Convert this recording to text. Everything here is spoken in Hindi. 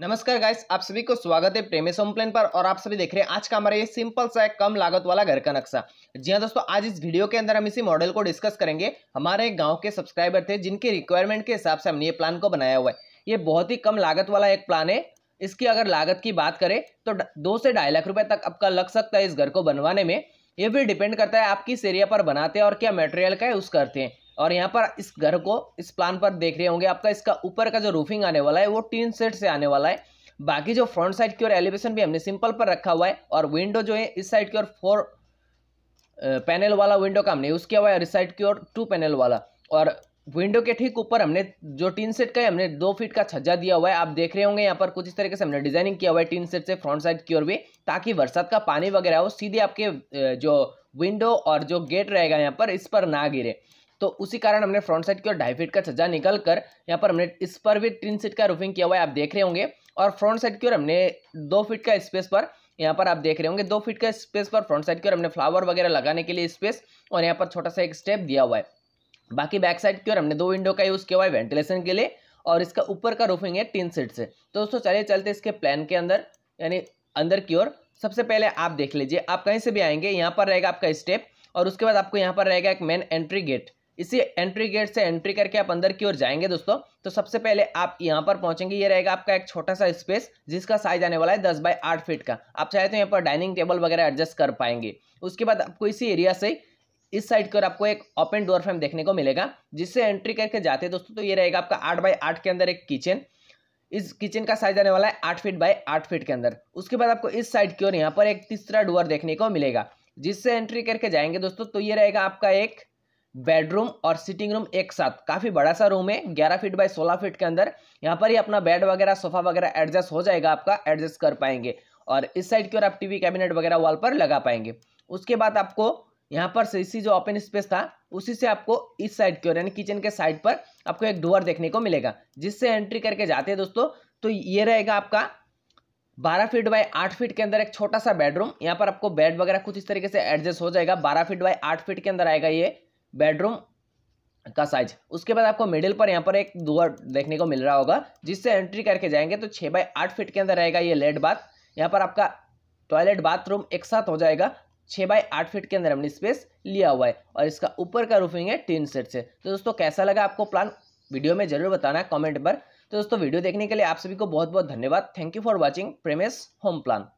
नमस्कार गाइस आप सभी को स्वागत है प्रेमेश होम प्लान पर और आप सभी देख रहे हैं आज का हमारा ये सिंपल सा एक कम लागत वाला घर का नक्शा जी हाँ दोस्तों आज इस वीडियो के अंदर हम इसी मॉडल को डिस्कस करेंगे हमारे गांव के सब्सक्राइबर थे जिनके रिक्वायरमेंट के हिसाब से हमने ये प्लान को बनाया हुआ है ये बहुत ही कम लागत वाला एक प्लान है इसकी अगर लागत की बात करें तो दो से ढाई लाख रुपये तक आपका लग सकता है इस घर को बनवाने में ये भी डिपेंड करता है आप किस एरिया पर बनाते हैं और क्या मटेरियल का यूज़ करते हैं और यहाँ पर इस घर को इस प्लान पर देख रहे होंगे आपका इसका ऊपर का जो रूफिंग आने वाला है वो टीन सेट से आने वाला है बाकी जो फ्रंट साइड की ओर एलिवेशन भी हमने सिंपल पर रखा हुआ है और विंडो जो है इस साइड की ओर फोर पैनल वाला विंडो का हमने यूज़ किया हुआ है और इस साइड की ओर टू पैनल वाला और विंडो के ठीक ऊपर हमने जो टीन सेट का है हमने दो फीट का छज्जा दिया हुआ है आप देख रहे होंगे यहाँ पर कुछ इस तरीके से हमने डिजाइनिंग किया हुआ है टीन सेट से फ्रंट साइड की ओर भी ताकि बरसात का पानी वगैरह हो सीधे आपके जो विंडो और जो गेट रहेगा यहाँ पर इस पर ना गिरे तो उसी कारण हमने फ्रंट साइड की ओर ढाई फीट का छज्जा निकल कर यहाँ पर हमने इस पर भी तीन सीट का रूफिंग किया हुआ है आप देख रहे होंगे और फ्रंट साइड की ओर हमने दो फीट का स्पेस पर यहाँ पर आप देख रहे होंगे दो फीट का स्पेस पर फ्रंट साइड की ओर हमने फ्लावर वगैरह लगाने के लिए स्पेस और यहाँ पर छोटा सा एक स्टेप दिया हुआ है बाकी बैक साइड की ओर हमने दो विंडो का यूज़ किया हुआ है वेंटिलेशन के लिए और इसका ऊपर का रूफिंग है तीन सीट से तो दोस्तों चलिए चलते इसके प्लान के अंदर यानी अंदर की ओर सबसे पहले आप देख लीजिए आप कहीं से भी आएंगे यहाँ पर रहेगा आपका स्टेप और उसके बाद आपको यहाँ पर रहेगा एक मेन एंट्री गेट इसी एंट्री गेट से एंट्री करके आप अंदर की ओर जाएंगे दोस्तों तो सबसे पहले आप यहाँ पर पहुंचेंगे ये रहेगा आपका एक छोटा सा स्पेस जिसका साइज आने वाला है दस बाय आठ फीट का आप चाहे तो यहाँ पर डाइनिंग टेबल वगैरह एडजस्ट कर पाएंगे उसके बाद आपको इसी एरिया से इस साइड की ओर आपको एक ओपन डोर फ्रेम देखने को मिलेगा जिससे एंट्री करके जाते दोस्तों तो ये रहेगा आपका आठ बाय आठ के अंदर एक किचन इस किचन का साइज आने वाला है आठ फीट बाय आठ फीट के अंदर उसके बाद आपको इस साइड की ओर यहाँ पर एक तीसरा डोर देखने को मिलेगा जिससे एंट्री करके जाएंगे दोस्तों तो ये रहेगा आपका एक बेडरूम और सिटिंग रूम एक साथ काफ़ी बड़ा सा रूम है 11 फीट बाय 16 फीट के अंदर यहाँ पर ही अपना बेड वगैरह सोफा वगैरह एडजस्ट हो जाएगा आपका एडजस्ट कर पाएंगे और इस साइड की ओर आप टीवी कैबिनेट वगैरह वॉल पर लगा पाएंगे उसके बाद आपको यहाँ पर से इसी जो ओपन स्पेस था उसी से आपको इस साइड की ओर यानी किचन के साइड पर आपको एक डोअर देखने को मिलेगा जिससे एंट्री करके जाते हैं दोस्तों तो ये रहेगा आपका बारह फीट बाय आठ फीट के अंदर एक छोटा सा बेडरूम यहाँ पर आपको बेड वगैरह कुछ इस तरीके से एडजस्ट हो जाएगा बारह फीट बाय आठ फीट के अंदर आएगा ये बेडरूम का साइज उसके बाद आपको मिडिल पर यहाँ पर एक दुआ देखने को मिल रहा होगा जिससे एंट्री करके जाएंगे तो छः बाई आठ फीट के अंदर रहेगा ये लेट बाथ यहाँ पर आपका टॉयलेट बाथरूम एक साथ हो जाएगा छः बाई आठ फीट के अंदर हमने स्पेस लिया हुआ है और इसका ऊपर का रूफिंग है टीन सेट से तो दोस्तों कैसा लगा आपको प्लान वीडियो में जरूर बताना है पर तो दोस्तों वीडियो देखने के लिए आप सभी को बहुत बहुत धन्यवाद thank you for watching Premesh home plan